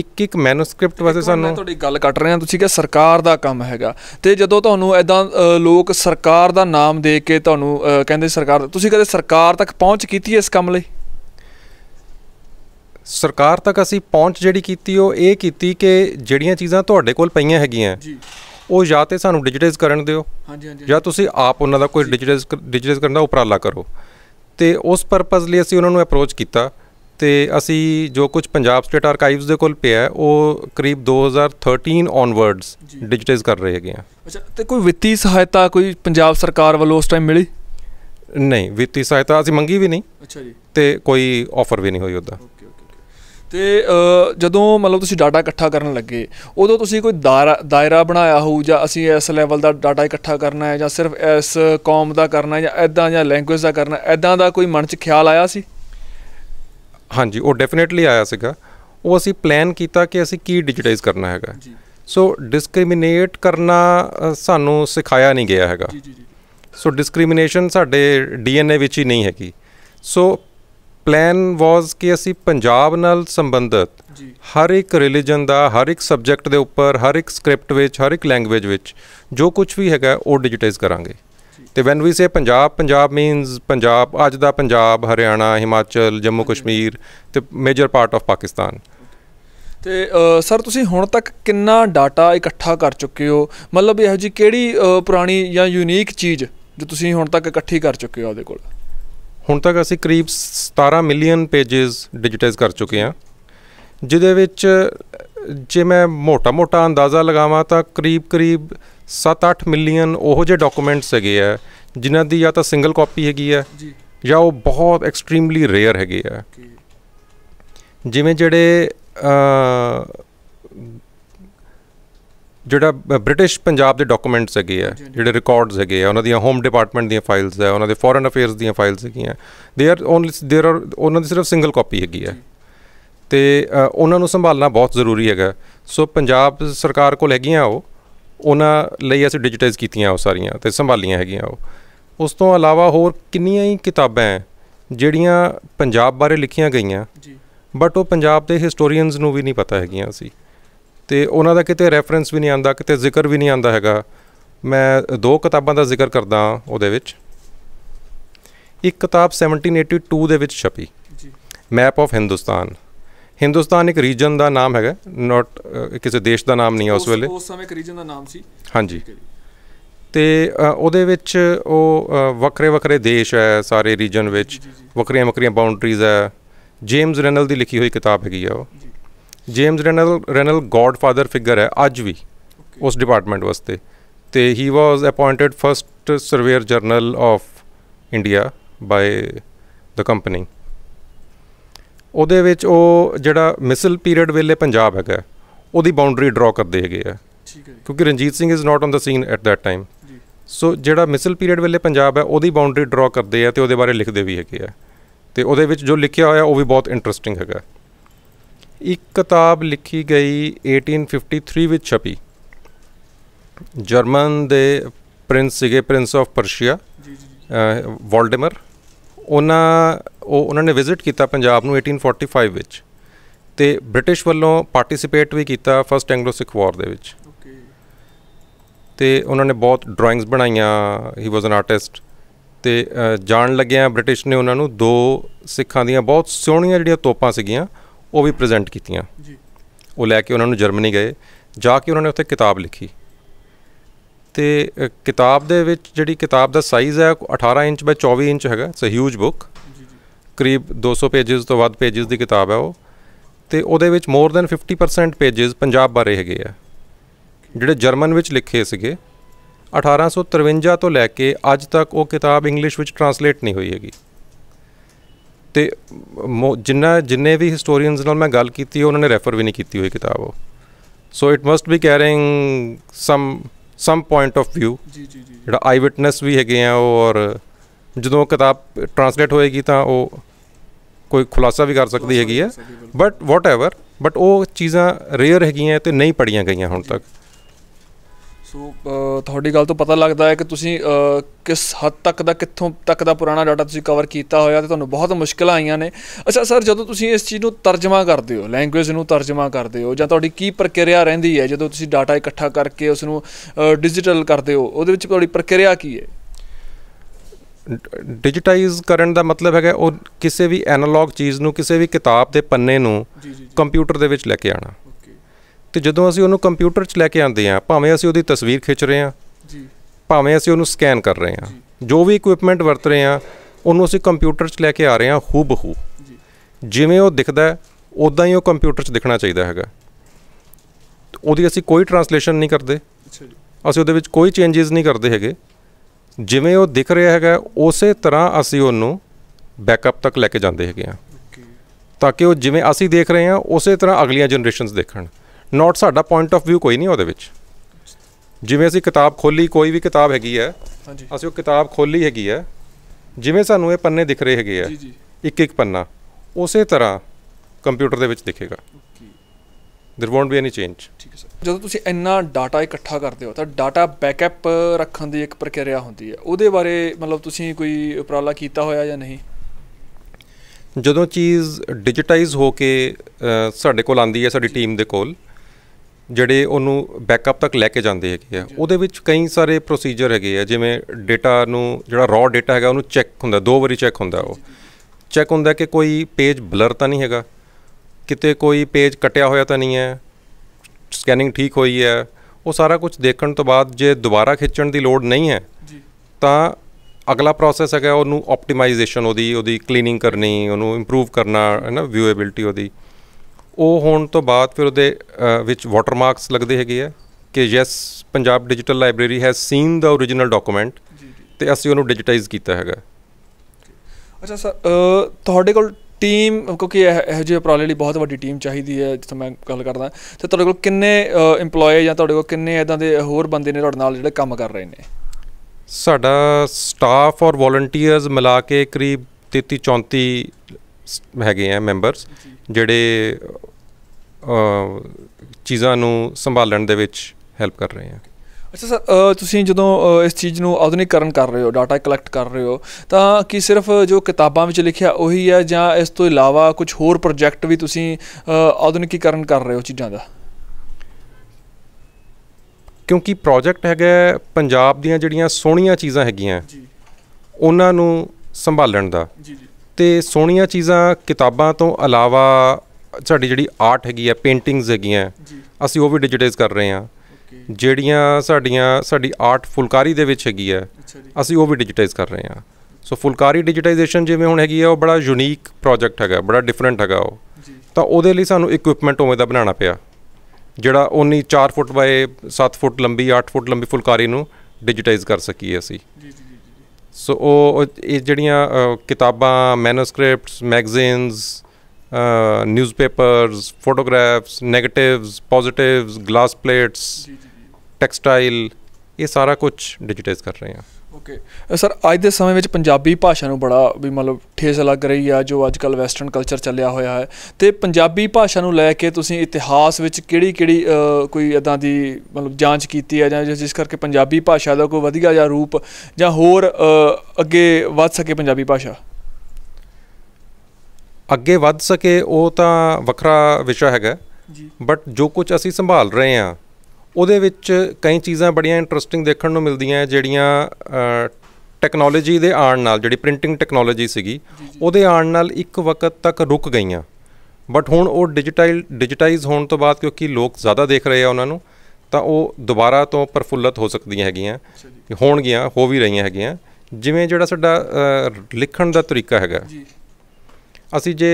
Speaker 2: ਇੱਕ ਇੱਕ ਮੈਨੂਸਕ੍ਰਿਪਟ
Speaker 1: ਵਾਸਤੇ ਸਾਨੂੰ ਮੈਂ ਤੁਹਾਡੀ ਗੱਲ ਕੱਟ ਰਿਹਾ ਤੁਸੀਂ ਕਿ ਸਰਕਾਰ ਦਾ ਕੰਮ ਹੈਗਾ ਤੇ ਜਦੋਂ ਤੁਹਾਨੂੰ ਐਦਾਂ ਲੋਕ ਸਰਕਾਰ ਦਾ ਨਾਮ ਦੇ ਕੇ ਤੁਹਾਨੂੰ ਕਹਿੰਦੇ ਸਰਕਾਰ ਤੁਸੀਂ ਕਦੇ ਸਰਕਾਰ ਤੱਕ ਪਹੁੰਚ ਕੀਤੀ ਇਸ ਕੰਮ ਲਈ
Speaker 2: ਸਰਕਾਰ ਤੱਕ ਅਸੀਂ ਪਹੁੰਚ ਜਿਹੜੀ ਕੀਤੀ ਉਹ ਇਹ ਕੀਤੀ ਕਿ ਜਿਹੜੀਆਂ ਚੀਜ਼ਾਂ ਤੁਹਾਡੇ ਕੋਲ ਪਈਆਂ ਹੈਗੀਆਂ ਜੀ ਉਹ ਜਾਂ ਤੇ ਸਾਨੂੰ ਡਿਜੀਟਾਈਜ਼ ਕਰਨ ਦਿਓ ਹਾਂਜੀ ਹਾਂਜੀ ਜਾਂ ਤੁਸੀਂ ਆਪ ਉਹਨਾਂ ਦਾ ਕੋਈ ਡਿਜੀਟਾਈਜ਼ ਡਿਜੀਟਾਈਜ਼ ਕਰਨ ਦਾ ਉਪਰਾਲਾ ਕਰੋ ਤੇ ਉਸ ਪਰਪਸ ਲਈ ਅਸੀਂ ਉਹਨਾਂ ਨੂੰ ਅਪਰੋਚ ਕੀਤਾ ਤੇ ਅਸੀਂ ਜੋ ਕੁਝ ਪੰਜਾਬ ਸਟੇਟ ਆਰਕਾਈਵਸ ਦੇ ਕੋਲ ਪਿਆ ਉਹ ਕਰੀਬ 2013 ਔਨਵਰਡਸ ਡਿਜੀਟਾਈਜ਼ ਕਰ ਰਹੇ ਹੈਗੇ ਆ ਅੱਛਾ ਤੇ ਕੋਈ ਵਿੱਤੀ ਸਹਾਇਤਾ ਕੋਈ ਪੰਜਾਬ ਸਰਕਾਰ ਵੱਲੋਂ ਉਸ ਟਾਈਮ ਮਿਲੀ ਨਹੀਂ ਵਿੱਤੀ ਸਹਾਇਤਾ ਅਸੀਂ ਮੰਗੀ ਵੀ ਨਹੀਂ ਅੱਛਾ ਜੀ ਤੇ ਕੋਈ ਆਫਰ ਵੀ ਨਹੀਂ ਹੋਈ ਉਹਦਾ ਓਕੇ ਤੇ ਜਦੋਂ ਮਤਲਬ ਤੁਸੀਂ ਡਾਟਾ ਇਕੱਠਾ
Speaker 1: ਕਰਨ ਲੱਗੇ ਉਦੋਂ ਤੁਸੀਂ ਕੋਈ ਦਾਇਰਾ ਬਣਾਇਆ ਹੋਊ ਜਾਂ ਅਸੀਂ ਇਸ ਲੈਵਲ ਦਾ ਡਾਟਾ ਇਕੱਠਾ ਕਰਨਾ ਹੈ ਜਾਂ ਸਿਰਫ ਇਸ ਕੌਮ ਦਾ ਕਰਨਾ ਹੈ ਜਾਂ ਐਦਾਂ ਜਾਂ ਲੈਂਗੁਏਜ ਦਾ ਕਰਨਾ ਐਦਾਂ ਦਾ ਕੋਈ ਮਨ 'ਚ ਖਿਆਲ ਆਇਆ ਸੀ
Speaker 2: ਹਾਂਜੀ ਉਹ ਡੈਫੀਨਿਟਲੀ ਆਇਆ ਸੀਗਾ ਉਹ ਅਸੀਂ ਪਲਾਨ ਕੀਤਾ ਕਿ ਅਸੀਂ ਕੀ ਡਿਜੀਟਾਈਜ਼ ਕਰਨਾ ਹੈਗਾ ਸੋ ਡਿਸਕ੍ਰਿਮੀਨੇਟ ਕਰਨਾ ਸਾਨੂੰ ਸਿਖਾਇਆ ਨਹੀਂ ਗਿਆ ਹੈਗਾ ਜੀ ਜੀ ਜੀ ਸੋ ਡਿਸਕ੍ਰਿਮੀਨੇਸ਼ਨ ਸਾਡੇ ਡੀਐਨਏ ਵਿੱਚ ਹੀ ਨਹੀਂ ਹੈਗੀ ਸੋ ਪਲਾਨ ਵਾਸ ਕਿ ਅਸੀਂ ਪੰਜਾਬ ਨਾਲ ਸੰਬੰਧਿਤ ਹਰ ਇੱਕ ਰਿਲੀਜਨ ਦਾ ਹਰ ਇੱਕ ਸਬਜੈਕਟ ਦੇ ਉੱਪਰ ਹਰ ਇੱਕ ਸਕ੍ਰਿਪਟ ਵਿੱਚ ਹਰ ਇੱਕ ਲੈਂਗੁਏਜ ਵਿੱਚ ਜੋ ਕੁਝ ਵੀ ਹੈਗਾ ਉਹ ਡਿਜੀਟਾਈਜ਼ ਕਰਾਂਗੇ ਤੇ when we say Punjab Punjab means Punjab ਅੱਜ ਦਾ ਪੰਜਾਬ ਹਰਿਆਣਾ ਹਿਮਾਚਲ ਜੰਮੂ ਕਸ਼ਮੀਰ ਤੇ ਮੇਜਰ ਪਾਰਟ ਆਫ ਪਾਕਿਸਤਾਨ
Speaker 1: ਤੇ ਸਰ ਤੁਸੀਂ ਹੁਣ ਤੱਕ ਕਿੰਨਾ ਡਾਟਾ ਇਕੱਠਾ ਕਰ ਚੁੱਕੇ ਹੋ ਮਤਲਬ ਇਹੋ ਜੀ ਕਿਹੜੀ ਪੁਰਾਣੀ ਜਾਂ ਯੂਨੀਕ ਚੀਜ਼ ਜੋ ਤੁਸੀਂ ਹੁਣ ਤੱਕ ਇਕੱਠੀ ਕਰ ਚੁੱਕੇ ਹੋ ਉਹਦੇ ਕੋਲ
Speaker 2: ਹੁਣ ਤੱਕ ਅਸੀਂ ਕਰੀਬ 17 ਮਿਲੀਅਨ ਪੇजेस ਡਿਜੀਟਾਈਜ਼ ਕਰ ਚੁੱਕੇ ਹਾਂ ਜਿਹਦੇ ਵਿੱਚ ਜੇ ਮੈਂ ਮੋਟਾ-ਮੋਟਾ ਅੰਦਾਜ਼ਾ ਲਗਾਵਾਂ ਤਾਂ ਕਰੀਬ-ਕਰੀਬ 7-8 ਮਿਲੀਅਨ ਉਹੋ ਜਿਹੇ ਡਾਕੂਮੈਂਟਸ ਹੈਗੇ ਆ ਜਿਨ੍ਹਾਂ ਦੀ ਜਾਂ ਤਾਂ ਸਿੰਗਲ ਕਾਪੀ ਹੈਗੀ ਆ ਜੀ ਜਾਂ ਉਹ ਬਹੁਤ ਐਕਸਟ੍ਰੀਮਲੀ ਰੇਅਰ ਹੈਗੇ ਆ ਜਿਵੇਂ ਜਿਹੜੇ ਆ ਜਿਹੜਾ ਬ੍ਰਿਟਿਸ਼ ਪੰਜਾਬ ਦੇ ਡਾਕੂਮੈਂਟਸ ਹੈਗੇ ਆ ਜਿਹੜੇ ਰਿਕਾਰਡਸ ਹੈਗੇ ਆ ਉਹਨਾਂ ਦੀਆਂ ਹੋਮ ਡਿਪਾਰਟਮੈਂਟ ਦੀਆਂ ਫਾਈਲਸ ਆ ਉਹਨਾਂ ਦੇ ਫੋਰਨ ਅਫੇਅਰਸ ਦੀਆਂ ਫਾਈਲਸ ਹੈਗੀਆਂ they are only there are ਉਹਨਾਂ ਦੀ ਸਿਰਫ ਸਿੰਗਲ ਕਾਪੀ ਹੈਗੀ ਆ ਤੇ ਉਹਨਾਂ ਨੂੰ ਸੰਭਾਲਣਾ ਬਹੁਤ ਜ਼ਰੂਰੀ ਹੈਗਾ ਸੋ ਪੰਜਾਬ ਸਰਕਾਰ ਕੋਲ ਹੈਗੀਆਂ ਉਹ ਉਹਨਾਂ ਲਈ ਅਸੀਂ ਡਿਜੀਟਾਈਜ਼ ਕੀਤੀਆਂ ਉਹ ਸਾਰੀਆਂ ਤੇ ਸੰਭਾਲੀਆਂ ਹੈਗੀਆਂ ਉਹ ਉਸ ਤੋਂ ਇਲਾਵਾ ਹੋਰ ਕਿੰਨੀਆਂ ਹੀ ਕਿਤਾਬਾਂ ਜਿਹੜੀਆਂ ਪੰਜਾਬ ਬਾਰੇ ਲਿਖੀਆਂ ਗਈਆਂ ਜੀ ਬਟ ਉਹ ਪੰਜਾਬ ਦੇ ਹਿਸਟੋਰੀਅਨਸ ਨੂੰ ਵੀ ਨਹੀਂ ਪਤਾ ਹੈਗੀਆਂ ਸੀ ਤੇ ਉਹਨਾਂ ਦਾ ਕਿਤੇ ਰੈਫਰੈਂਸ ਵੀ ਨਹੀਂ ਆਂਦਾ ਕਿਤੇ ਜ਼ਿਕਰ ਵੀ ਨਹੀਂ ਆਂਦਾ ਹੈਗਾ ਮੈਂ ਦੋ ਕਿਤਾਬਾਂ ਦਾ ਜ਼ਿਕਰ ਕਰਦਾ ਉਹਦੇ ਵਿੱਚ ਇੱਕ ਕਿਤਾਬ 1782 ਦੇ ਵਿੱਚ ਛਪੀ ਜੀ ਮੈਪ ਆਫ ਹਿੰਦੁਸਤਾਨ ਹਿੰਦੁਸਤਾਨ ਇੱਕ ਰੀਜਨ ਦਾ ਨਾਮ ਹੈਗਾ ਨਾਟ ਕਿਸੇ ਦੇਸ਼ ਦਾ ਨਾਮ ਨਹੀਂ ਆ ਉਸ ਵੇਲੇ ਉਸ ਸਮੇਂ ਇੱਕ ਰੀਜਨ ਦਾ ਨਾਮ ਸੀ ਹਾਂਜੀ ਤੇ ਉਹਦੇ ਵਿੱਚ ਉਹ ਵੱਖਰੇ ਵੱਖਰੇ ਦੇਸ਼ ਹੈ ਸਾਰੇ ਰੀਜਨ ਵਿੱਚ ਵੱਖਰੀਆਂ ਵੱਖਰੀਆਂ ਬਾਉਂਡਰੀਜ਼ ਹੈ ਜੇਮਸ ਰੈਨਲ ਦੀ ਲਿਖੀ ਹੋਈ ਕਿਤਾਬ ਹੈਗੀ ਆ ਉਹ James Rennell Rennell godfather figure ਹੈ ਅੱਜ ਵੀ ਉਸ ਡਿਪਾਰਟਮੈਂਟ ਵਾਸਤੇ ਤੇ ਹੀ was appointed first surveyor general of India by the company ਉਹਦੇ ਵਿੱਚ ਉਹ ਜਿਹੜਾ ਮਿਸਲ ਪੀਰੀਅਡ ਵੇਲੇ ਪੰਜਾਬ ਹੈਗਾ ਉਹਦੀ ਬਾਉਂਡਰੀ ਡਰਾ ਕਰਦੇ ਹੈਗੇ ਆ ਠੀਕ ਹੈ ਕਿਉਂਕਿ Ranjit Singh is not on the scene at that time so ਜਿਹੜਾ ਮਿਸਲ ਪੀਰੀਅਡ ਵੇਲੇ ਪੰਜਾਬ ਹੈ ਉਹਦੀ ਬਾਉਂਡਰੀ ਡਰਾ ਕਰਦੇ ਆ ਤੇ ਉਹਦੇ ਬਾਰੇ ਲਿਖਦੇ ਵੀ ਹੈਗੇ ਆ ਤੇ ਉਹਦੇ ਵਿੱਚ ਜੋ ਲਿਖਿਆ ਹੋਇਆ ਉਹ ਵੀ ਬਹੁਤ ਇੰਟਰਸਟਿੰਗ ਹੈਗਾ ਇੱਕ ਕਿਤਾਬ ਲਿਖੀ ਗਈ 1853 ਵਿੱਚ ਛਪੀ ਜਰਮਨ ਦੇ ਪ੍ਰਿੰਸ ਸੀਗੇ ਪ੍ਰਿੰਸ ਆਫ ਪਰਸ਼ੀਆ ਜੀ ਜੀ ਵੋਲਡੇਮਰ ਉਹਨਾਂ ਉਹ ਉਹਨਾਂ ਨੇ ਵਿਜ਼ਿਟ ਕੀਤਾ ਪੰਜਾਬ ਨੂੰ 1845 ਵਿੱਚ ਤੇ ਬ੍ਰਿਟਿਸ਼ ਵੱਲੋਂ ਪਾਰਟਿਸਿਪੇਟ ਵੀ ਕੀਤਾ ਫਰਸਟ ਐਂਗਲੋ ਸਿੱਖ ਵਾਰ ਦੇ ਵਿੱਚ ਓਕੇ ਤੇ ਉਹਨਾਂ ਨੇ ਬਹੁਤ ਡਰਾਇੰਗਸ ਬਣਾਈਆਂ ਹੀ ਵਾਸ ਐਨ ਆਰਟਿਸਟ ਤੇ ਜਾਣ ਲੱਗਿਆ ਬ੍ਰਿਟਿਸ਼ ਨੇ ਉਹਨਾਂ ਨੂੰ ਦੋ ਸਿੱਖਾਂ ਦੀਆਂ ਬਹੁਤ ਸੋਹਣੀਆਂ ਜਿਹੜੀਆਂ ਤੋਪਾਂ ਸੀਗੀਆਂ ਉਹ ਵੀ ਪ੍ਰੈਜ਼ੈਂਟ ਕੀਤੀਆਂ ਜੀ ਉਹ ਲੈ ਕੇ ਉਹਨਾਂ ਨੂੰ ਜਰਮਨੀ ਗਏ ਜਾ ਕੇ ਉਹਨਾਂ ਨੇ ਉੱਥੇ ਕਿਤਾਬ ਲਿਖੀ ਤੇ ਕਿਤਾਬ ਦੇ ਵਿੱਚ ਜਿਹੜੀ ਕਿਤਾਬ ਦਾ ਸਾਈਜ਼ ਹੈ 18 ਇੰਚ ਬਾਈ 24 ਇੰਚ ਹੈਗਾ ਸੋ ਹਿਊਜ ਬੁੱਕ ਜੀ ਜੀ ਕਰੀਬ 200 ਪੇजेस ਤੋਂ ਵੱਧ ਪੇजेस ਦੀ ਕਿਤਾਬ ਹੈ ਉਹ ਤੇ ਉਹਦੇ ਵਿੱਚ ਮੋਰ ਦੈਨ 50% ਪੇजेस ਪੰਜਾਬ ਬਾਰੇ ਹੈਗੇ ਆ ਜਿਹੜੇ ਜਰਮਨ ਵਿੱਚ ਲਿਖੇ ਸੀਗੇ 1853 ਤੋਂ ਲੈ ਕੇ ਅੱਜ ਤੱਕ ਉਹ ਕਿਤਾਬ ਇੰਗਲਿਸ਼ ਵਿੱਚ ਟਰਾਂਸਲੇਟ ਨਹੀਂ ਹੋਈ ਹੈਗੀ ਤੇ ਜਿੰਨਾ ਜਿੰਨੇ ਵੀ ਹਿਸਟੋਰੀਅਨਸ ਨਾਲ ਮੈਂ ਗੱਲ ਕੀਤੀ ਉਹਨਾਂ ਨੇ ਰੈਫਰ ਵੀ ਨਹੀਂ ਕੀਤੀ ਹੋਈ ਕਿਤਾਬ ਉਹ so it must be carrying some some point of view ਜੀ ਜੀ ਜੀ ਜਿਹੜਾ ਆਈ ਵਿਟਨੈਸ ਵੀ ਹੈਗੇ ਆ ਉਹ ਔਰ ਜਦੋਂ ਕਿਤਾਬ ਟਰਾਂਸਲੇਟ ਹੋਏਗੀ ਤਾਂ ਉਹ ਕੋਈ ਖੁਲਾਸਾ ਵੀ ਕਰ ਸਕਦੀ ਹੈਗੀ ਹੈ ਬਟ ਵਾਟ ਏਵਰ ਬਟ ਉਹ ਚੀਜ਼ਾਂ ਰੇਅਰ ਹੈਗੀਆਂ ਤੇ ਨਹੀਂ ਪੜੀਆਂ ਗਈਆਂ ਹੁਣ ਤੱਕ
Speaker 1: ਸੋ ਤੁਹਾਡੀ ਗੱਲ ਤੋਂ ਪਤਾ ਲੱਗਦਾ ਹੈ ਕਿ ਤੁਸੀਂ ਕਿਸ ਹੱਦ ਤੱਕ ਦਾ ਕਿੱਥੋਂ ਤੱਕ ਦਾ ਪੁਰਾਣਾ ਡਾਟਾ ਤੁਸੀਂ ਕਵਰ ਕੀਤਾ ਹੋਇਆ ਤੇ ਤੁਹਾਨੂੰ ਬਹੁਤ ਮੁਸ਼ਕਲਾਂ ਆਈਆਂ ਨੇ ਅੱਛਾ ਸਰ ਜਦੋਂ ਤੁਸੀਂ ਇਸ ਚੀਜ਼ ਨੂੰ ਤਰਜਮਾ ਕਰਦੇ ਹੋ ਲੈਂਗੁਏਜ ਨੂੰ ਤਰਜਮਾ ਕਰਦੇ ਹੋ ਜਾਂ ਤੁਹਾਡੀ ਕੀ ਪ੍ਰਕਿਰਿਆ ਰਹਿੰਦੀ ਹੈ ਜਦੋਂ ਤੁਸੀਂ ਡਾਟਾ ਇਕੱਠਾ ਕਰਕੇ ਉਸ ਨੂੰ ਡਿਜੀਟਲ ਕਰਦੇ ਹੋ ਉਹਦੇ ਵਿੱਚ ਤੁਹਾਡੀ ਪ੍ਰਕਿਰਿਆ
Speaker 2: ਕੀ ਹੈ ਡਿਜੀਟਾਈਜ਼ ਕਰਨ ਦਾ ਮਤਲਬ ਹੈਗਾ ਉਹ ਕਿਸੇ ਵੀ ਐਨਾਲੌਗ ਚੀਜ਼ ਨੂੰ ਕਿਸੇ ਵੀ ਕਿਤਾਬ ਦੇ ਪੰਨੇ ਨੂੰ ਕੰਪਿਊਟਰ ਦੇ ਵਿੱਚ ਲੈ ਕੇ ਆਣਾ ਤੇ ਜਦੋਂ ਅਸੀਂ ਉਹਨੂੰ ਕੰਪਿਊਟਰ 'ਚ ਲੈ ਕੇ ਆਉਂਦੇ ਆ ਭਾਵੇਂ ਅਸੀਂ ਉਹਦੀ ਤਸਵੀਰ ਖਿੱਚ ਰਹੇ ਆ ਜੀ ਭਾਵੇਂ ਅਸੀਂ ਉਹਨੂੰ ਸਕੈਨ ਕਰ ਰਹੇ ਆ ਜੋ ਵੀ ਇਕਵਿਪਮੈਂਟ ਵਰਤ ਰਹੇ ਆ ਉਹਨੂੰ ਅਸੀਂ ਕੰਪਿਊਟਰ 'ਚ ਲੈ ਕੇ ਆ ਰਹੇ ਆ ਹੂ ਜੀ ਜਿਵੇਂ ਉਹ ਦਿਖਦਾ ਉਦਾਂ ਹੀ ਉਹ ਕੰਪਿਊਟਰ 'ਚ ਦਿਖਣਾ ਚਾਹੀਦਾ ਹੈਗਾ ਉਹਦੀ ਅਸੀਂ ਕੋਈ ਟਰਾਂਸਲੇਸ਼ਨ ਨਹੀਂ ਕਰਦੇ ਅੱਛਾ ਜੀ ਅਸੀਂ ਉਹਦੇ ਵਿੱਚ ਕੋਈ ਚੇਂਜਸ ਨਹੀਂ ਕਰਦੇ ਹੈਗੇ ਜਿਵੇਂ ਉਹ ਦਿਖ ਰਿਹਾ ਹੈਗਾ ਉਸੇ ਤਰ੍ਹਾਂ ਅਸੀਂ ਉਹਨੂੰ ਬੈਕਅਪ ਤੱਕ ਲੈ ਕੇ ਜਾਂਦੇ ਹੈਗੇ ਆ ਤਾਂ ਕਿ ਉਹ ਜਿਵੇਂ ਅਸੀਂ ਦੇਖ ਰਹੇ ਹਾਂ ਉਸੇ ਤਰ੍ਹਾਂ ਅਗਲੀਆਂ ਜਨਰੇਸ਼ਨਸ ਦੇਖਣ ਨਾਟ ਸਾਡਾ ਪੁਆਇੰਟ ਆਫ View ਕੋਈ ਨਹੀਂ ਉਹਦੇ ਵਿੱਚ ਜਿਵੇਂ ਅਸੀਂ ਕਿਤਾਬ ਖੋਲੀ ਕੋਈ ਵੀ ਕਿਤਾਬ ਹੈਗੀ ਹੈ ਹਾਂਜੀ ਅਸੀਂ ਉਹ ਕਿਤਾਬ ਖੋਲੀ ਹੈਗੀ ਹੈ ਜਿਵੇਂ ਸਾਨੂੰ ਇਹ ਪੰਨੇ ਦਿਖ ਰਹੇ ਹੈਗੇ ਆ ਜੀ ਜੀ ਇੱਕ ਇੱਕ ਪੰਨਾ ਉਸੇ ਤਰ੍ਹਾਂ ਕੰਪਿਊਟਰ ਦੇ ਵਿੱਚ ਦਿਖੇਗਾ there won't be any change ਠੀਕ ਹੈ
Speaker 1: ਸਰ ਜਦੋਂ ਤੁਸੀਂ ਇੰਨਾ ਡਾਟਾ ਇਕੱਠਾ ਕਰਦੇ ਹੋ ਤਾਂ ਡਾਟਾ ਬੈਕਅਪ ਰੱਖਣ ਦੀ ਇੱਕ ਪ੍ਰਕਿਰਿਆ ਹੁੰਦੀ ਹੈ ਉਹਦੇ ਬਾਰੇ ਮਤਲਬ ਤੁਸੀਂ ਕੋਈ ਉਪਰਾਲਾ ਕੀਤਾ ਹੋਇਆ ਜਾਂ ਨਹੀਂ
Speaker 2: ਜਦੋਂ ਚੀਜ਼ ਡਿਜੀਟਾਈਜ਼ ਹੋ ਕੇ ਸਾਡੇ ਕੋਲ ਆਂਦੀ ਹੈ ਸਾਡੀ ਟੀਮ ਦੇ ਕੋਲ ਜਿਹੜੇ ਉਹਨੂੰ ਬੈਕਅਪ ਤੱਕ ਲੈ ਕੇ ਜਾਂਦੇ ਹੈਗੇ ਆ ਉਹਦੇ ਵਿੱਚ ਕਈ ਸਾਰੇ ਪ੍ਰੋਸੀਜਰ ਹੈਗੇ ਆ ਜਿਵੇਂ ਡਾਟਾ ਨੂੰ ਜਿਹੜਾ ਰॉ ਡਾਟਾ ਹੈਗਾ ਉਹਨੂੰ ਚੈੱਕ ਹੁੰਦਾ ਦੋ ਵਾਰੀ ਚੈੱਕ ਹੁੰਦਾ ਉਹ ਚੈੱਕ ਹੁੰਦਾ ਕਿ ਕੋਈ ਪੇਜ ਬਲਰ ਤਾਂ ਨਹੀਂ ਹੈਗਾ ਕਿਤੇ ਕੋਈ ਪੇਜ ਕਟਿਆ ਹੋਇਆ ਤਾਂ ਨਹੀਂ ਹੈ ਸਕੈਨਿੰਗ ਠੀਕ ਹੋਈ ਹੈ ਉਹ ਸਾਰਾ ਕੁਝ ਦੇਖਣ ਤੋਂ ਬਾਅਦ ਜੇ ਦੁਬਾਰਾ ਖਿੱਚਣ ਦੀ ਲੋੜ ਨਹੀਂ ਹੈ ਤਾਂ ਅਗਲਾ ਪ੍ਰੋਸੈਸ ਹੈਗਾ ਉਹਨੂੰ ਆਪਟੀਮਾਈਜੇਸ਼ਨ ਉਹਦੀ ਉਹਦੀ ਕਲੀਨਿੰਗ ਕਰਨੀ ਉਹਨੂੰ ਇੰਪਰੂਵ ਕਰਨਾ ਹੈ ਨਾ ਵਿਊਏਬਿਲਟੀ ਉਹਦੀ ਉਹ ਹੋਣ ਤੋਂ ਬਾਅਦ ਫਿਰ ਉਹਦੇ ਵਿੱਚ ਵਾਟਰਮਾਰਕਸ ਲੱਗਦੇ ਹੈਗੇ ਆ ਕਿ yes Punjab digital library has seen ਦਾ origignal ਡਾਕੂਮੈਂਟ ਤੇ ਅਸੀਂ ਉਹਨੂੰ ਡਿਜੀਟਾਈਜ਼ ਕੀਤਾ ਹੈਗਾ
Speaker 1: ਅੱਛਾ ਸਰ ਤੁਹਾਡੇ ਕੋਲ ਟੀਮ ਕਿਉਂਕਿ ਇਹ ਜਿਹੇ ਪ੍ਰੋਬਲਮ ਲਈ ਬਹੁਤ ਵੱਡੀ ਟੀਮ ਚਾਹੀਦੀ ਹੈ ਜਿੱਥੇ ਮੈਂ ਗੱਲ ਕਰਦਾ ਤੇ ਤੁਹਾਡੇ ਕੋਲ ਕਿੰਨੇ EMPLOYE ਜਾਂ ਤੁਹਾਡੇ ਕੋਲ ਕਿੰਨੇ ਇਦਾਂ ਦੇ ਹੋਰ ਬੰਦੇ ਨੇ ਤੁਹਾਡੇ ਨਾਲ ਜਿਹੜੇ ਕੰਮ ਕਰ ਰਹੇ ਨੇ
Speaker 2: ਸਾਡਾ ਸਟਾਫ ਔਰ ਵੋਲੰਟੀਅਰਸ ਮਿਲਾ ਕੇ ਕਰੀਬ 33 34 ਹੈਗੇ ਆ ਮੈਂਬਰਸ ਜਿਹੜੇ ਚੀਜ਼ਾਂ ਨੂੰ ਸੰਭਾਲਣ ਦੇ ਵਿੱਚ ਹੈਲਪ ਕਰ ਰਹੇ ਆ
Speaker 1: ਅੱਛਾ ਸਰ ਤੁਸੀਂ ਜਦੋਂ ਇਸ ਚੀਜ਼ ਨੂੰ ਆਧੁਨਿਕਰਨ ਕਰ ਰਹੇ ਹੋ ਡਾਟਾ ਕਲੈਕਟ ਕਰ ਰਹੇ ਹੋ ਤਾਂ ਕੀ ਸਿਰਫ ਜੋ ਕਿਤਾਬਾਂ ਵਿੱਚ ਲਿਖਿਆ ਉਹੀ ਹੈ ਜਾਂ ਇਸ ਤੋਂ ਇਲਾਵਾ ਕੁਝ ਹੋਰ ਪ੍ਰੋਜੈਕਟ ਵੀ ਤੁਸੀਂ ਆਧੁਨਿਕੀਕਰਨ ਕਰ ਰਹੇ ਹੋ ਚੀਜ਼ਾਂ ਦਾ
Speaker 2: ਕਿਉਂਕਿ ਪ੍ਰੋਜੈਕਟ ਹੈਗਾ ਪੰਜਾਬ ਦੀਆਂ ਜਿਹੜੀਆਂ ਸੋਹਣੀਆਂ ਚੀਜ਼ਾਂ ਹੈਗੀਆਂ ਉਹਨਾਂ ਨੂੰ ਸੰਭਾਲਣ ਦਾ ਜੀ ਜੀ ਤੇ ਸੋਹਣੀਆਂ ਚੀਜ਼ਾਂ ਕਿਤਾਬਾਂ ਤੋਂ ਇਲਾਵਾ ਸਾਡੀ ਜਿਹੜੀ ਆਰਟ ਹੈਗੀ ਹੈ ਪੇਂਟਿੰਗਸ ਹੈਗੀਆਂ ਅਸੀਂ ਉਹ ਵੀ ਡਿਜੀਟਾਈਜ਼ ਕਰ ਰਹੇ ਹਾਂ ਜਿਹੜੀਆਂ ਸਾਡੀਆਂ ਸਾਡੀ ਆਰਟ ਫੁਲਕਾਰੀ ਦੇ ਵਿੱਚ ਹੈਗੀ ਹੈ ਅਸੀਂ ਉਹ ਵੀ ਡਿਜੀਟਾਈਜ਼ ਕਰ ਰਹੇ ਹਾਂ ਸੋ ਫੁਲਕਾਰੀ ਡਿਜੀਟਾਈਜੇਸ਼ਨ ਜਿਵੇਂ ਹੁਣ ਹੈਗੀ ਆ ਉਹ ਬੜਾ ਯੂਨੀਕ ਪ੍ਰੋਜੈਕਟ ਹੈਗਾ ਬੜਾ ਡਿਫਰੈਂਟ ਹੈਗਾ ਉਹ ਤਾਂ ਉਹਦੇ ਲਈ ਸਾਨੂੰ ਇਕਵਿਪਮੈਂਟ ਉਵੇਂ ਦਾ ਬਣਾਉਣਾ ਪਿਆ ਜਿਹੜਾ ਉਨੀ 4 ਫੁੱਟ ਬਾਏ 7 ਫੁੱਟ ਲੰਬੀ 8 ਫੁੱਟ ਲੰਬੀ ਫੁਲਕਾਰੀ ਨੂੰ ਡਿਜੀਟਾਈਜ਼ ਕਰ ਸਕੀਏ ਅਸੀਂ ਜੀ ਜੀ ਸੋ ਉਹ ਇਹ ਜਿਹੜੀਆਂ ਕਿਤਾਬਾਂ manuscripts magazines newspapers photographs negatives positives glass plates textile ਇਹ ਸਾਰਾ ਕੁਝ ਡਿਜੀਟਾਈਜ਼ ਕਰ ਰਹੇ ਹਾਂ
Speaker 1: ਓਕੇ ਸਰ ਅੱਜ ਦੇ ਸਮੇਂ ਵਿੱਚ ਪੰਜਾਬੀ ਭਾਸ਼ਾ ਨੂੰ ਬੜਾ ਵੀ ਮਤਲਬ ਠੇਸ ਲੱਗ ਰਹੀ ਆ ਜੋ ਅੱਜ ਕੱਲ ਵੈਸਟਰਨ ਕਲਚਰ ਚੱਲਿਆ ਹੋਇਆ ਹੈ ਤੇ ਪੰਜਾਬੀ ਭਾਸ਼ਾ ਨੂੰ ਲੈ ਕੇ ਤੁਸੀਂ ਇਤਿਹਾਸ ਵਿੱਚ ਕਿਹੜੀ ਕਿਹੜੀ ਕੋਈ ਇਦਾਂ ਦੀ ਮਤਲਬ ਜਾਂਚ ਕੀਤੀ ਹੈ ਜਾਂ ਜਿਸ ਕਰਕੇ ਪੰਜਾਬੀ ਭਾਸ਼ਾ ਦਾ ਕੋਈ ਵਧੀਆ ਜਾਂ ਰੂਪ
Speaker 2: ਜਾਂ ਹੋਰ ਅੱਗੇ ਵੱਧ ਸਕੇ ਪੰਜਾਬੀ ਭਾਸ਼ਾ ਅੱਗੇ ਵੱਧ ਸਕੇ ਉਹ ਤਾਂ ਵੱਖਰਾ ਵਿਸ਼ਾ ਹੈਗਾ ਜੀ ਬਟ ਜੋ ਕੁਝ ਅਸੀਂ ਸੰਭਾਲ ਰਹੇ ਆ ਉਹਦੇ ਵਿੱਚ ਕਈ ਚੀਜ਼ਾਂ ਬੜੀਆਂ ਇੰਟਰਸਟਿੰਗ ਦੇਖਣ ਨੂੰ ਮਿਲਦੀਆਂ ਜਿਹੜੀਆਂ ਟੈਕਨੋਲੋਜੀ ਦੇ ਆਉਣ ਨਾਲ ਜਿਹੜੀ ਪ੍ਰਿੰਟਿੰਗ ਟੈਕਨੋਲੋਜੀ ਸੀਗੀ ਉਹਦੇ ਆਉਣ ਨਾਲ ਇੱਕ ਵਕਤ ਤੱਕ ਰੁਕ ਗਈਆਂ ਬਟ ਹੁਣ ਉਹ ਡਿਜੀਟਲ ਡਿਜੀਟਾਈਜ਼ ਹੋਣ ਤੋਂ ਬਾਅਦ ਕਿਉਂਕਿ ਲੋਕ ਜ਼ਿਆਦਾ ਦੇਖ ਰਹੇ ਆ ਉਹਨਾਂ ਨੂੰ ਤਾਂ ਉਹ ਦੁਬਾਰਾ ਤੋਂ ਪਰਫੁੱਲਤ ਹੋ ਸਕਦੀਆਂ ਹੈਗੀਆਂ ਹੋਣਗੀਆਂ ਹੋ ਵੀ ਰਹੀਆਂ ਹੈਗੀਆਂ ਜਿਵੇਂ ਜਿਹੜਾ ਸਾਡਾ ਲਿਖਣ ਦਾ ਤਰੀਕਾ ਹੈਗਾ ਅਸੀਂ ਜੇ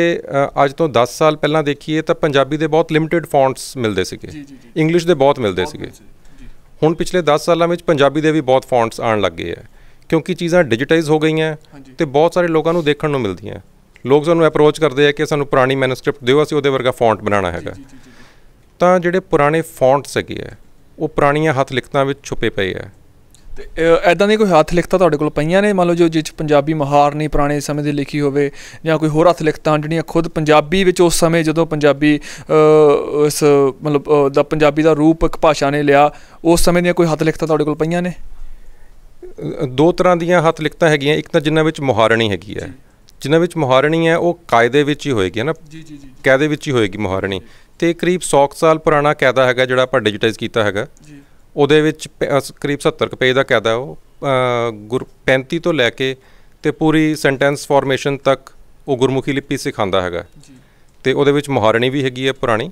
Speaker 2: ਅੱਜ ਤੋਂ 10 ਸਾਲ ਪਹਿਲਾਂ ਦੇਖੀਏ ਤਾਂ ਪੰਜਾਬੀ ਦੇ ਬਹੁਤ ਲਿਮਿਟਿਡ ਫੌਂਟਸ ਮਿਲਦੇ ਸੀਗੇ ਇੰਗਲਿਸ਼ ਦੇ ਬਹੁਤ ਮਿਲਦੇ ਸੀਗੇ ਹੁਣ ਪਿਛਲੇ 10 ਸਾਲਾਂ ਵਿੱਚ ਪੰਜਾਬੀ ਦੇ ਵੀ ਬਹੁਤ ਫੌਂਟਸ ਆਉਣ ਲੱਗੇ ਆ ਕਿਉਂਕਿ ਚੀਜ਼ਾਂ ਡਿਜੀਟਾਈਜ਼ ਹੋ ਗਈਆਂ ਤੇ ਬਹੁਤ ਸਾਰੇ ਲੋਕਾਂ ਨੂੰ ਦੇਖਣ ਨੂੰ ਮਿਲਦੀਆਂ ਲੋਕ ਸਾਨੂੰ ਅਪਰੋਚ ਕਰਦੇ ਆ ਕਿ ਸਾਨੂੰ ਪੁਰਾਣੀ ਮੈਨੂਸਕ੍ਰਿਪਟ ਦਿਓ ਅਸੀਂ ਉਹਦੇ ਵਰਗਾ ਫੌਂਟ ਬਣਾਉਣਾ ਹੈਗਾ ਤਾਂ ਜਿਹੜੇ ਪੁਰਾਣੇ ਫੌਂਟਸ ਹੈਗੇ ਆ ਉਹ ਪੁਰਾਣੀਆਂ ਹੱਥ ਲਿਖਤਾਂ ਵਿੱਚ ਛੁਪੇ ਪਏ ਆ ਤੇ ਐਦਾਂ ਦੇ ਕੋਈ
Speaker 1: ਹੱਥ ਲਿਖਤਾਂ ਤੁਹਾਡੇ ਕੋਲ ਪਈਆਂ ਨੇ ਮੰਨ ਲਓ ਜੋ ਜਿਸ ਪੰਜਾਬੀ ਮਹਾਰ ਨਹੀਂ ਪੁਰਾਣੇ ਸਮੇਂ ਦੀ ਲਿਖੀ ਹੋਵੇ ਜਾਂ ਕੋਈ ਹੋਰ ਹੱਥ ਲਿਖਤਾਂ ਜਿਹੜੀਆਂ ਖੁਦ ਪੰਜਾਬੀ ਵਿੱਚ ਉਸ ਸਮੇਂ ਜਦੋਂ ਪੰਜਾਬੀ ਉਸ ਮਤਲਬ ਦਾ ਪੰਜਾਬੀ
Speaker 2: ਦਾ ਰੂਪ ਇੱਕ ਭਾਸ਼ਾ ਨੇ ਲਿਆ ਉਸ ਸਮੇਂ ਦੀਆਂ ਕੋਈ ਹੱਥ ਲਿਖਤਾਂ ਤੁਹਾਡੇ ਕੋਲ ਪਈਆਂ ਨੇ ਦੋ ਤਰ੍ਹਾਂ ਦੀਆਂ ਹੱਥ ਲਿਖਤਾਂ ਹੈਗੀਆਂ ਇੱਕ ਤਾਂ ਜਿਨ੍ਹਾਂ ਵਿੱਚ ਮੁਹਾਰਣੀ ਹੈਗੀ ਹੈ ਜਿਨ੍ਹਾਂ ਵਿੱਚ ਮੁਹਾਰਣੀ ਹੈ ਉਹ ਕਾਇਦੇ ਵਿੱਚ ਹੀ ਹੋਏਗੀ ਨਾ ਜੀ ਜੀ ਜੀ ਕਾਇਦੇ ਵਿੱਚ ਹੀ ਹੋਏਗੀ ਮੁਹਾਰਣੀ ਤੇ ਕਰੀਬ 100 ਸਾਲ ਪੁਰਾਣਾ ਕਾਇਦਾ ਹੈਗਾ ਜਿਹੜਾ ਆਪਾਂ ਡਿਜੀਟਾਈਜ਼ ਕੀਤਾ ਹੈਗਾ ਜੀ ਉਹਦੇ ਵਿੱਚ ਕਰੀਬ 70 ਕੁ ਪੇਜ ਦਾ ਕਾਇਦਾ ਉਹ ਗੁਰ 35 ਤੋਂ ਲੈ ਕੇ ਤੇ ਪੂਰੀ ਸੈਂਟੈਂਸ ਫਾਰਮੇਸ਼ਨ ਤੱਕ ਉਹ ਗੁਰਮੁਖੀ ਲਿਪੀ ਸਿਖਾਉਂਦਾ ਹੈਗਾ ਜੀ ਤੇ ਉਹਦੇ ਵਿੱਚ ਮੁਹਾਰਣੀ ਵੀ ਹੈਗੀ ਹੈ ਪੁਰਾਣੀ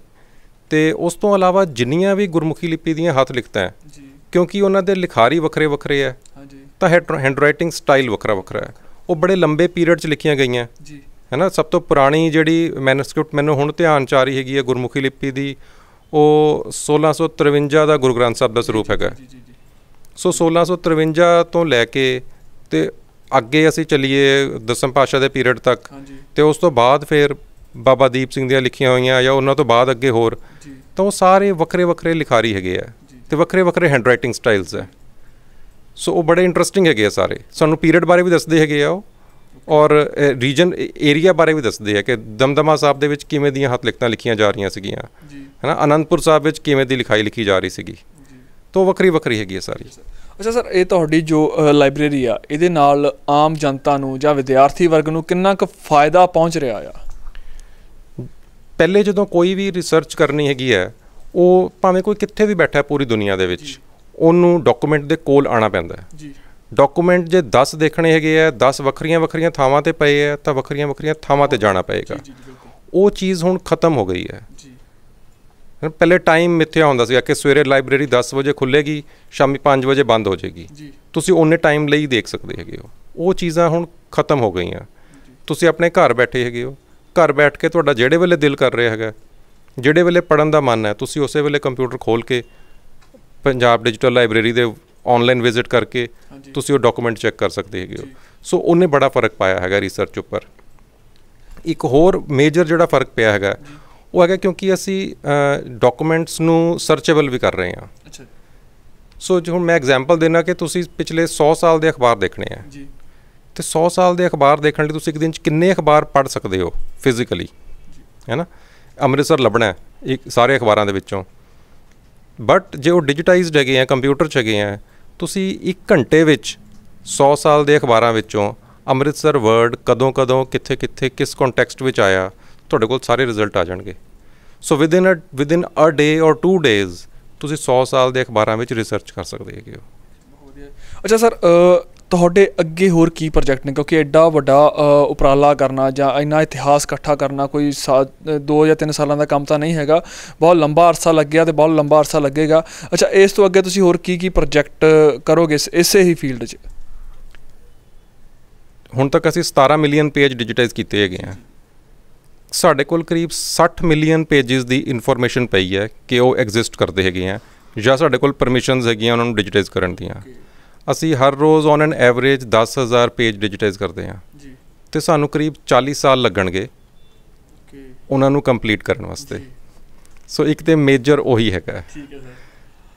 Speaker 2: ਤੇ ਉਸ ਤੋਂ ਇਲਾਵਾ ਜਿੰਨੀਆਂ ਵੀ ਗੁਰਮੁਖੀ ਲਿਪੀ ਦੀਆਂ ਹੱਥ ਲਿਖਤਾਂ ਹੈ ਜੀ ਕਿਉਂਕਿ ਉਹਨਾਂ ਦੇ ਲਿਖਾਰੀ ਵੱਖਰੇ ਵੱਖਰੇ ਹੈ ਹਾਂਜੀ ਤਾਂ ਹੈਂਡਰਾਈਟਿੰਗ ਸਟਾਈਲ ਵੱਖਰਾ ਵੱਖਰਾ ਹੈ ਉਹ ਬੜੇ ਲੰਬੇ ਪੀਰੀਅਡ 'ਚ ਲਿਖੀਆਂ ਗਈਆਂ ਜੀ ਹੈਨਾ ਸਭ ਤੋਂ ਪੁਰਾਣੀ ਜਿਹੜੀ ਮੈਨੂਸਕ੍ਰਿਪਟ ਮੈਨੂੰ ਹੁਣ ਧਿਆਨ ਚ ਆ ਰਹੀ ਹੈਗੀ ਹੈ ਗੁਰਮੁਖੀ ਲਿਪੀ ਦੀ ਉਹ 1653 ਦਾ ਗੁਰੂ ਗ੍ਰੰਥ ਸਾਹਿਬ ਦਾ ਸਰੂਪ ਹੈਗਾ ਸੋ 1653 ਤੋਂ ਲੈ ਕੇ ਤੇ ਅੱਗੇ ਅਸੀਂ ਚੱਲੀਏ ਦਸਮ ਪਾਸ਼ਾ ਦੇ ਪੀਰੀਅਡ ਤੱਕ ਤੇ ਉਸ ਤੋਂ ਬਾਅਦ ਫਿਰ ਬਾਬਾ ਦੀਪ ਸਿੰਘ ਦੀਆਂ ਲਿਖੀਆਂ ਹੋਈਆਂ ਜਾਂ ਉਹਨਾਂ ਤੋਂ ਬਾਅਦ ਅੱਗੇ ਹੋਰ ਤਾਂ ਉਹ ਸਾਰੇ ਵੱਖਰੇ ਵੱਖਰੇ ਲਿਖਾਰੀ ਹੈਗੇ ਆ ਤੇ ਵੱਖਰੇ ਵੱਖਰੇ ਹੈਂਡਰਾਈਟਿੰਗ ਸਟਾਈਲਸ ਆ ਸੋ ਉਹ ਬੜੇ ਇੰਟਰਸਟਿੰਗ ਹੈਗੇ ਆ ਸਾਰੇ ਸਾਨੂੰ ਪੀਰੀਅਡ ਬਾਰੇ ਵੀ ਦੱਸਦੇ ਹੈਗੇ ਆ ਉਹ ਔਰ ਰੀਜਨ ਏਰੀਆ ਬਾਰੇ ਵੀ ਦੱਸਦੇ ਆ ਕਿ ਦਮਦਮਾ ਸਾਹਿਬ ਦੇ ਵਿੱਚ ਕਿਵੇਂ ਦੀਆਂ ਹੱਥ ਲਿਖਤਾਂ ਲਿਖੀਆਂ ਜਾ ਰਹੀਆਂ ਸੀਗੀਆਂ ਹੈਨਾ ਅਨੰਦਪੁਰ ਸਾਹਿਬ ਵਿੱਚ ਕਿਵੇਂ ਦੀ ਲਿਖਾਈ ਲਿਖੀ ਜਾ ਰਹੀ ਸੀਗੀ ਤੋਂ ਵੱਖਰੀ ਵੱਖਰੀ ਹੈਗੀ ਹੈ ਸਾਰੀ ਅੱਛਾ ਸਰ ਇਹ ਤੁਹਾਡੀ ਜੋ
Speaker 1: ਲਾਇਬ੍ਰੇਰੀ ਆ ਇਹਦੇ ਨਾਲ ਆਮ ਜਨਤਾ ਨੂੰ ਜਾਂ ਵਿਦਿਆਰਥੀ ਵਰਗ ਨੂੰ ਕਿੰਨਾ ਕੁ ਫਾਇਦਾ ਪਹੁੰਚ ਰਿਹਾ ਆ
Speaker 2: ਪਹਿਲੇ ਜਦੋਂ ਕੋਈ ਵੀ ਰਿਸਰਚ ਕਰਨੀ ਹੈਗੀ ਹੈ ਉਹ ਭਾਵੇਂ ਕੋਈ ਕਿੱਥੇ ਵੀ ਬੈਠਾ ਪੂਰੀ ਦੁਨੀਆ ਦੇ ਵਿੱਚ ਉਹਨੂੰ ਡਾਕੂਮੈਂਟ ਦੇ ਕੋਲ ਆਣਾ ਪੈਂਦਾ ਹੈ ਜੀ ਡਾਕੂਮੈਂਟ ਜੇ 10 ਦੇਖਣੇ ਹੈਗੇ ਆ 10 ਵੱਖਰੀਆਂ ਵੱਖਰੀਆਂ ਥਾਵਾਂ ਤੇ ਪਏ ਆ ਤਾਂ ਵੱਖਰੀਆਂ ਵੱਖਰੀਆਂ ਥਾਵਾਂ ਤੇ ਜਾਣਾ ਪਏਗਾ ਉਹ ਚੀਜ਼ ਹੁਣ ਖਤਮ ਹੋ ਗਈ ਹੈ ਜੀ ਪਹਿਲੇ ਟਾਈਮ ਮਿੱਥਿਆ ਹੁੰਦਾ ਸੀ ਕਿ ਸਵੇਰੇ ਲਾਇਬ੍ਰੇਰੀ 10 ਵਜੇ ਖੁੱਲੇਗੀ ਸ਼ਾਮੀ 5 ਵਜੇ ਬੰਦ ਹੋ ਜਾਏਗੀ ਜੀ ਤੁਸੀਂ ਉਹਨੇ ਟਾਈਮ ਲਈ ਦੇਖ ਸਕਦੇ ਹੈਗੇ ਹੋ ਉਹ ਚੀਜ਼ਾਂ ਹੁਣ ਖਤਮ ਹੋ ਗਈਆਂ ਤੁਸੀਂ ਆਪਣੇ ਘਰ ਬੈਠੇ ਹੈਗੇ ਹੋ ਘਰ ਬੈਠ ਕੇ ਤੁਹਾਡਾ ਜਿਹੜੇ ਵੇਲੇ ਦਿਲ ਕਰ ਰਿਹਾ ਹੈਗਾ ਜਿਹੜੇ ਵੇਲੇ ਪੜਨ ਦਾ ਮਨ ਹੈ ਤੁਸੀਂ ਉਸੇ ਵੇਲੇ ਕੰਪਿਊਟਰ ਖੋਲ ਕੇ ਪੰਜਾਬ ਡਿਜੀਟਲ ਲਾਇਬ੍ਰੇਰੀ ਦੇ ਆਨਲਾਈਨ ਵਿਜ਼ਿਟ ਕਰਕੇ ਤੁਸੀਂ ਉਹ ਡਾਕੂਮੈਂਟ ਚੈੱਕ ਕਰ ਸਕਦੇ ਹੈਗੇ ਹੋ ਸੋ ਉਹਨੇ ਬੜਾ ਫਰਕ ਪਾਇਆ ਹੈਗਾ ਰਿਸਰਚ ਉੱਪਰ ਇੱਕ ਹੋਰ ਮੇਜਰ ਜਿਹੜਾ ਫਰਕ ਪਿਆ ਹੈਗਾ ਉਹ ਹੈਗਾ ਕਿਉਂਕਿ ਅਸੀਂ ਡਾਕੂਮੈਂਟਸ ਨੂੰ ਸਰਚੇਬਲ ਵੀ ਕਰ ਰਹੇ ਹਾਂ ਅੱਛਾ ਸੋ ਜੇ ਹੁਣ ਮੈਂ ਐਗਜ਼ਾਮਪਲ ਦੇਣਾ ਕਿ ਤੁਸੀਂ ਪਿਛਲੇ 100 ਸਾਲ ਦੇ ਅਖਬਾਰ ਦੇਖਣੇ ਆ ਜੀ ਤੇ 100 ਸਾਲ ਦੇ ਅਖਬਾਰ ਦੇਖਣ ਲਈ ਤੁਸੀਂ ਇੱਕ ਦਿਨ ਚ ਕਿੰਨੇ ਅਖਬਾਰ ਪੜ ਸਕਦੇ ਹੋ ਫਿਜ਼ੀਕਲੀ ਹੈਨਾ ਅੰਮ੍ਰਿਤਸਰ ਲੱਭਣਾ ਇੱਕ ਸਾਰੇ ਅਖਬਾਰਾਂ ਦੇ ਵਿੱਚੋਂ ਬਟ ਜੇ ਉਹ ਡਿਜੀਟਾਈਜ਼ਡ ਹੈਗੇ ਆ ਕੰਪਿਊਟਰ 'ਚ ਹੈਗੇ ਆ ਤੁਸੀਂ 1 ਘੰਟੇ ਵਿੱਚ 100 ਸਾਲ ਦੇ ਅਖਬਾਰਾਂ ਵਿੱਚੋਂ ਅੰਮ੍ਰਿਤਸਰ ਵਰਡ ਕਦੋਂ ਕਦੋਂ ਕਿੱਥੇ ਕਿੱਥੇ ਕਿਸ ਕੰਟੈਕਸਟ ਵਿੱਚ ਆਇਆ ਤੁਹਾਡੇ ਕੋਲ ਸਾਰੇ ਰਿਜ਼ਲਟ ਆ ਜਾਣਗੇ so within within a day or 2 days ਤੁਸੀਂ 100 ਸਾਲ ਦੇ ਅਖਬਾਰਾਂ ਵਿੱਚ ਰਿਸਰਚ ਕਰ ਸਕਦੇ ਹੈਗੇ ਹੋ
Speaker 1: ਅੱਛਾ ਸਰ ਤੁਹਾਡੇ ਅੱਗੇ ਹੋਰ ਕੀ ਪ੍ਰੋਜੈਕਟ ਨੇ ਕਿਉਂਕਿ ਐਡਾ ਵੱਡਾ ਉਪਰਾਲਾ ਕਰਨਾ ਜਾਂ ਇੰਨਾ ਇਤਿਹਾਸ ਇਕੱਠਾ ਕਰਨਾ ਕੋਈ 2 ਜਾਂ 3 ਸਾਲਾਂ ਦਾ ਕੰਮ ਤਾਂ ਨਹੀਂ ਹੈਗਾ ਬਹੁਤ ਲੰਬਾ ਅਰਸਾ ਲੱਗਿਆ ਤੇ ਬਹੁਤ ਲੰਬਾ ਅਰਸਾ ਲੱਗੇਗਾ ਅੱਛਾ ਇਸ ਤੋਂ ਅੱਗੇ ਤੁਸੀਂ ਹੋਰ ਕੀ ਕੀ ਪ੍ਰੋਜੈਕਟ ਕਰੋਗੇ ਇਸੇ ਹੀ ਫੀਲਡ 'ਚ
Speaker 2: ਹੁਣ ਤੱਕ ਅਸੀਂ 17 ਮਿਲੀਅਨ ਪੇਜ ਡਿਜੀਟਾਈਜ਼ ਕੀਤੇ ਹੈਗੇ ਆ ਸਾਡੇ ਕੋਲ ਕਰੀਬ 60 ਮਿਲੀਅਨ ਪੇजेस ਦੀ ਇਨਫੋਰਮੇਸ਼ਨ ਪਈ ਹੈ ਕਿ ਉਹ ਐਗਜ਼ਿਸਟ ਕਰਦੇ ਹੈਗੇ ਆ ਜਾਂ ਸਾਡੇ ਕੋਲ ਪਰਮਿਸ਼ਨਸ ਹੈਗੀਆਂ ਉਹਨਾਂ ਨੂੰ ਡਿਜੀਟਾਈਜ਼ ਕਰਨ ਦੀਆਂ ਅਸੀਂ ਹਰ ਰੋਜ਼ on an average 10000 page digitise ਕਰਦੇ ਹਾਂ ਜੀ ਤੇ ਸਾਨੂੰ ਕਰੀਬ 40 ਸਾਲ ਲੱਗਣਗੇ ਓਕੇ ਉਹਨਾਂ ਨੂੰ ਕੰਪਲੀਟ ਕਰਨ ਵਾਸਤੇ ਸੋ ਇੱਕ ਤੇ ਮੇਜਰ ਉਹੀ ਹੈਗਾ ਠੀਕ ਹੈ ਸਰ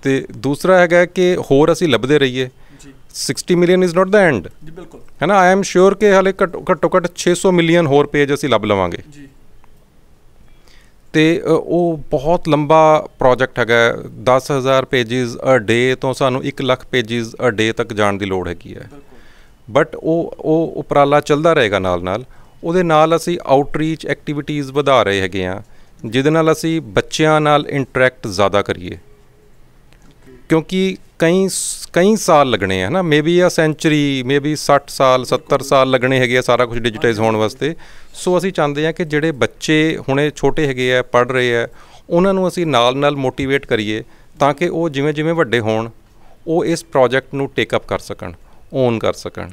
Speaker 2: ਤੇ ਦੂਸਰਾ ਹੈਗਾ ਕਿ ਹੋਰ ਅਸੀਂ ਲੱਭਦੇ ਰਹੀਏ ਜੀ 60 million is not the end ਜੀ ਬਿਲਕੁਲ ਹੈਨਾ ਆਈ ਐਮ ਸ਼ੋਰ ਕਿ ਹਲੇ ਘੱਟੋ ਘੱਟ 600 ਮਿਲੀਅਨ ਹੋਰ ਪੇਜ ਅਸੀਂ ਲੱਭ ਲਵਾਂਗੇ ਜੀ ਤੇ ਉਹ ਬਹੁਤ ਲੰਬਾ ਪ੍ਰੋਜੈਕਟ ਹੈਗਾ 10000 ਪੇजेस ਅ ਡੇ ਤੋਂ ਸਾਨੂੰ 1 ਲੱਖ ਪੇजेस ਅ ਡੇ ਤੱਕ ਜਾਣ ਦੀ ਲੋੜ ਹੈਗੀ ਹੈ ਬਟ ਉਹ ਉਹ ਉਪਰਾਲਾ ਚੱਲਦਾ ਰਹੇਗਾ ਨਾਲ ਨਾਲ ਉਹਦੇ ਨਾਲ ਅਸੀਂ ਆਊਟਰੀਚ ਐਕਟੀਵਿਟੀਜ਼ ਵਧਾ ਰਹੇ ਹੈਗੇ ਆ ਜਿਹਦੇ ਨਾਲ ਅਸੀਂ ਬੱਚਿਆਂ ਨਾਲ ਇੰਟਰੈਕਟ ਜ਼ਿਆਦਾ ਕਰੀਏ ਕਿਉਂਕਿ ਕਈ ਕਈ ਸਾਲ ਲੱਗਣੇ ਆ ਨਾ ਮੇਬੀ ਆ ਸੈਂਚਰੀ ਮੇਬੀ 60 ਸਾਲ 70 ਸਾਲ ਲੱਗਣੇ ਹੈਗੇ ਆ ਸਾਰਾ ਕੁਝ ਡਿਜੀਟਾਈਜ਼ ਹੋਣ ਵਾਸਤੇ ਸੋ ਅਸੀਂ ਚਾਹੁੰਦੇ ਆ ਕਿ ਜਿਹੜੇ ਬੱਚੇ ਹੁਣੇ ਛੋਟੇ ਹੈਗੇ ਆ ਪੜ ਰਹੇ ਆ ਉਹਨਾਂ ਨੂੰ ਅਸੀਂ ਨਾਲ-ਨਾਲ ਮੋਟੀਵੇਟ ਕਰੀਏ ਤਾਂ ਕਿ ਉਹ ਜਿਵੇਂ-ਜਿਵੇਂ ਵੱਡੇ ਹੋਣ ਉਹ ਇਸ ਪ੍ਰੋਜੈਕਟ ਨੂੰ ਟੇਕ ਅਪ ਕਰ ਸਕਣ ਓਨ ਕਰ ਸਕਣ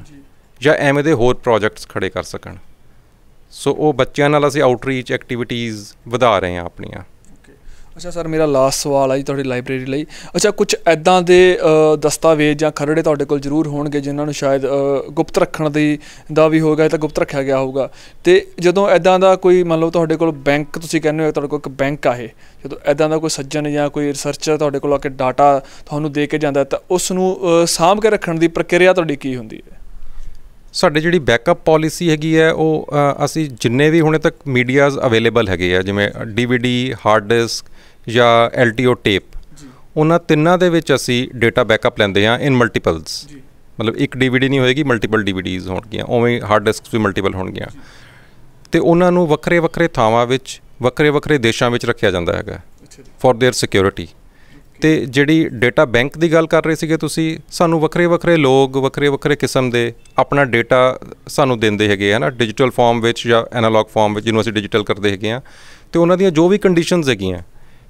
Speaker 2: ਜਾਂ ਐਵੇਂ ਦੇ ਹੋਰ ਪ੍ਰੋਜੈਕਟਸ ਖੜੇ ਕਰ ਸਕਣ ਸੋ ਉਹ ਬੱਚਿਆਂ ਨਾਲ ਅਸੀਂ ਆਊਟਰੀਚ ਐਕਟੀਵਿਟੀਆਂ ਵਧਾ ਰਹੇ ਆ ਆਪਣੀਆਂ
Speaker 1: ਅੱਛਾ ਸਰ ਮੇਰਾ ਲਾਸਟ ਸਵਾਲ ਹੈ ਜੀ ਤੁਹਾਡੀ ਲਾਇਬ੍ਰੇਰੀ ਲਈ ਅੱਛਾ ਕੁਝ ਐਦਾਂ ਦੇ ਦਸਤਾਵੇਜ਼ ਜਾਂ ਖਰੜੇ ਤੁਹਾਡੇ ਕੋਲ ਜ਼ਰੂਰ ਹੋਣਗੇ ਜਿਨ੍ਹਾਂ ਨੂੰ ਸ਼ਾਇਦ ਗੁਪਤ ਰੱਖਣ ਦੀ ਦਾ ਵੀ ਹੋਗਾ ਤਾਂ ਗੁਪਤ ਰੱਖਿਆ ਗਿਆ ਹੋਊਗਾ ਤੇ ਜਦੋਂ ਐਦਾਂ ਦਾ ਕੋਈ ਮੰਨ ਲਓ ਤੁਹਾਡੇ ਕੋਲ ਬੈਂਕ ਤੁਸੀਂ ਕਹਿੰਦੇ ਹੋ ਤੁਹਾਡੇ ਕੋਲ ਇੱਕ ਬੈਂਕ ਆ ਜਦੋਂ ਐਦਾਂ ਦਾ ਕੋਈ ਸੱਜਣ ਜਾਂ ਕੋਈ ਰਿਸਰਚਰ ਤੁਹਾਡੇ ਕੋਲ ਆ ਕੇ ਡਾਟਾ ਤੁਹਾਨੂੰ ਦੇ ਕੇ ਜਾਂਦਾ ਤਾਂ ਉਸ ਨੂੰ ਸਾਂਭ ਕੇ ਰੱਖਣ ਦੀ ਪ੍ਰਕਿਰਿਆ ਤੁਹਾਡੀ ਕੀ
Speaker 2: ਹੁੰਦੀ ਹੈ ਸਾਡੇ ਜਿਹੜੀ ਬੈਕਅਪ ਪਾਲਿਸੀ ਹੈਗੀ ਹੈ ਉਹ ਅਸੀਂ ਜਿੰਨੇ ਵੀ ਹੁਣੇ ਤੱਕ ਮੀਡੀਆਸ ਅਵੇਲੇਬਲ ਹੈਗੇ ਆ ਜਿਵੇਂ ਡੀਵੀਡੀ ਹਾਰਡ ਡਿਸਕ ਜਾਂ ਐਲਟੀਓ ਟੇਪ ਉਹਨਾਂ ਤਿੰਨਾਂ ਦੇ ਵਿੱਚ ਅਸੀਂ ਡਾਟਾ ਬੈਕਅਪ ਲੈਂਦੇ ਆ ਇਨ ਮਲਟੀਪਲਸ ਮਤਲਬ ਇੱਕ ਡੀਵੀਡੀ ਨਹੀਂ ਹੋਏਗੀ ਮਲਟੀਪਲ ਡੀਵੀਡੀਜ਼ ਹੋਣਗੀਆਂ ਉਵੇਂ ਹਾਰਡ ਡਿਸਕਸ ਵੀ ਮਲਟੀਪਲ ਹੋਣਗੀਆਂ ਤੇ ਉਹਨਾਂ ਨੂੰ ਵੱਖਰੇ ਵੱਖਰੇ ਥਾਵਾਂ ਵਿੱਚ ਵੱਖਰੇ ਵੱਖਰੇ ਦੇਸ਼ਾਂ ਵਿੱਚ ਰੱਖਿਆ ਜਾਂਦਾ ਹੈਗਾ ਫॉर देयर ਸਿਕਿਉਰਿਟੀ ਤੇ ਜਿਹੜੀ ਡਾਟਾ ਬੈਂਕ ਦੀ ਗੱਲ ਕਰ ਰਹੇ ਸੀਗੇ ਤੁਸੀਂ ਸਾਨੂੰ ਵੱਖਰੇ ਵੱਖਰੇ ਲੋਕ ਵੱਖਰੇ ਵੱਖਰੇ ਕਿਸਮ ਦੇ ਆਪਣਾ ਡਾਟਾ ਸਾਨੂੰ ਦਿੰਦੇ ਹੈਗੇ ਹਨਾ ਡਿਜੀਟਲ ਫਾਰਮ ਵਿੱਚ ਜਾਂ ਐਨਾਲੌਗ ਫਾਰਮ ਵਿੱਚ ਜਿਹਨੂੰ ਅਸੀਂ ਡਿਜੀਟਲ ਕਰਦੇ ਹੈਗੇ ਆ ਤੇ ਉਹਨਾਂ ਦੀਆਂ ਜੋ ਵੀ ਕੰਡੀਸ਼ਨਸ ਹੈਗੀਆਂ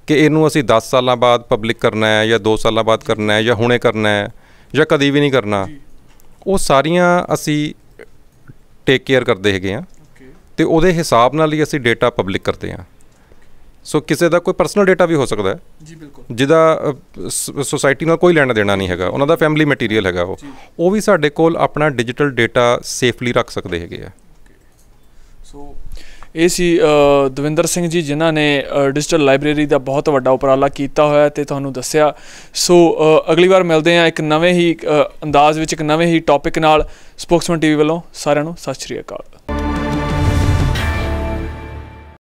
Speaker 2: ਕਿ ਇਹਨੂੰ ਅਸੀਂ 10 ਸਾਲਾਂ ਬਾਅਦ ਪਬਲਿਕ ਕਰਨਾ ਹੈ ਜਾਂ 2 ਸਾਲਾਂ ਬਾਅਦ ਕਰਨਾ ਹੈ ਜਾਂ ਹੁਣੇ ਕਰਨਾ ਹੈ ਜਾਂ ਕਦੀ ਵੀ ਨਹੀਂ ਕਰਨਾ ਉਹ ਸਾਰੀਆਂ ਅਸੀਂ ਟੇਕ ਕੇਅਰ ਕਰਦੇ ਹੈਗੇ ਆ ਤੇ ਉਹਦੇ ਹਿਸਾਬ ਨਾਲ ਹੀ ਅਸੀਂ ਡਾਟਾ ਪਬਲਿਕ ਕਰਦੇ ਆ ਸੋ ਕਿਸੇ ਦਾ ਕੋਈ ਪਰਸਨਲ ਡਾਟਾ ਵੀ ਹੋ ਸਕਦਾ ਹੈ ਜੀ ਬਿਲਕੁਲ ਜਿਹਦਾ ਸੋਸਾਇਟੀ ਨਾਲ ਕੋਈ ਲੈਣਾ ਦੇਣਾ ਨਹੀਂ ਹੈਗਾ ਉਹਨਾਂ ਦਾ ਫੈਮਿਲੀ ਮਟੀਰੀਅਲ ਹੈਗਾ ਉਹ ਉਹ ਵੀ ਸਾਡੇ ਕੋਲ ਆਪਣਾ ਡਿਜੀਟਲ ਡਾਟਾ ਸੇਫਲੀ ਰੱਖ ਸਕਦੇ ਹੈਗੇ ਆ ਸੋ ਇਹ
Speaker 1: ਸੀ ਦਵਿੰਦਰ ਸਿੰਘ ਜੀ ਜਿਨ੍ਹਾਂ ਨੇ ਡਿਜੀਟਲ ਲਾਇਬ੍ਰੇਰੀ ਦਾ ਬਹੁਤ ਵੱਡਾ ਉਪਰਾਲਾ ਕੀਤਾ ਹੋਇਆ ਤੇ ਤੁਹਾਨੂੰ ਦੱਸਿਆ ਸੋ ਅਗਲੀ ਵਾਰ ਮਿਲਦੇ ਹਾਂ ਇੱਕ ਨਵੇਂ ਹੀ ਅੰਦਾਜ਼ ਵਿੱਚ ਇੱਕ ਨਵੇਂ ਹੀ ਟੌਪਿਕ ਨਾਲ ਸਪੋਕਸਮੈਨ ਟੀਵੀ ਵੱਲੋਂ ਸਾਰਿਆਂ ਨੂੰ ਸਤਿ ਸ਼੍ਰੀ ਅਕਾਲ